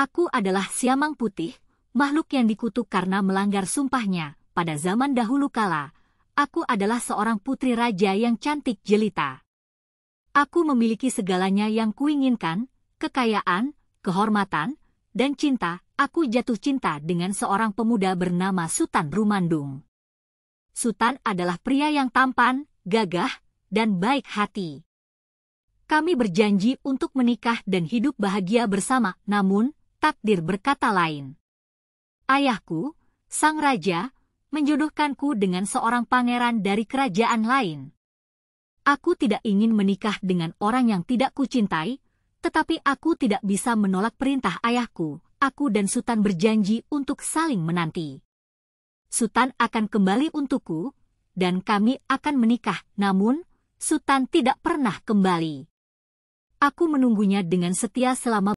Aku adalah Siamang Putih, makhluk yang dikutuk karena melanggar sumpahnya. Pada zaman dahulu kala, aku adalah seorang putri raja yang cantik jelita. Aku memiliki segalanya yang kuinginkan, kekayaan, kehormatan, dan cinta. Aku jatuh cinta dengan seorang pemuda bernama Sultan Rumandung. Sultan adalah pria yang tampan, gagah, dan baik hati. Kami berjanji untuk menikah dan hidup bahagia bersama, namun takdir berkata lain. Ayahku, sang raja, menjodohkanku dengan seorang pangeran dari kerajaan lain. Aku tidak ingin menikah dengan orang yang tidak kucintai, tetapi aku tidak bisa menolak perintah ayahku. Aku dan Sultan berjanji untuk saling menanti. Sultan akan kembali untukku, dan kami akan menikah. Namun, Sultan tidak pernah kembali. Aku menunggunya dengan setia selama